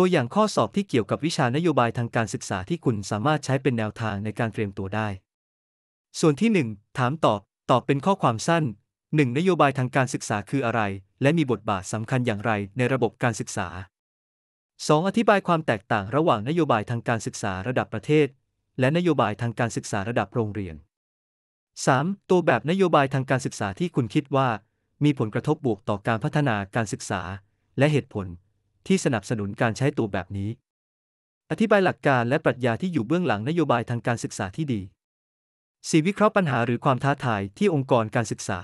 ตัวอย่างข้อสอบที่เกี่ยวกับวิชานโยบายทางการศึกษาที่คุณสามารถใช้เป็นแนวทางในการเตรียมตัวได้ ส่วนที่ 1 ถามตอบตอบเป็นข้อความสั้น 1. นโยบายทางการศึกษาคืออะไร และมีบทบาทสำคัญอย่างไรในระบบการศึกษา 2. อธิบายความแตกต่างระหว่างนโยบายทางการศึกษาระดับประเทศ และนโยบายทางการศึกษาระดับโรงเรียน 3. ตัวแบบนโยบายทางการศึกษาที่คุณคิดว่า มีผลกระทบบวกต่อการพัฒนาการศึกษา และเหตุผลที่สนับสนุนการใช้ตัวแบบนี้ อธิบายหลักการและปรัชญาที่อยู่เบื้องหลังนโยบายทางการศึกษาที่ดี สีวิเคราะห์ปัญหาหรือความท้าทายที่องค์กรการศึกษา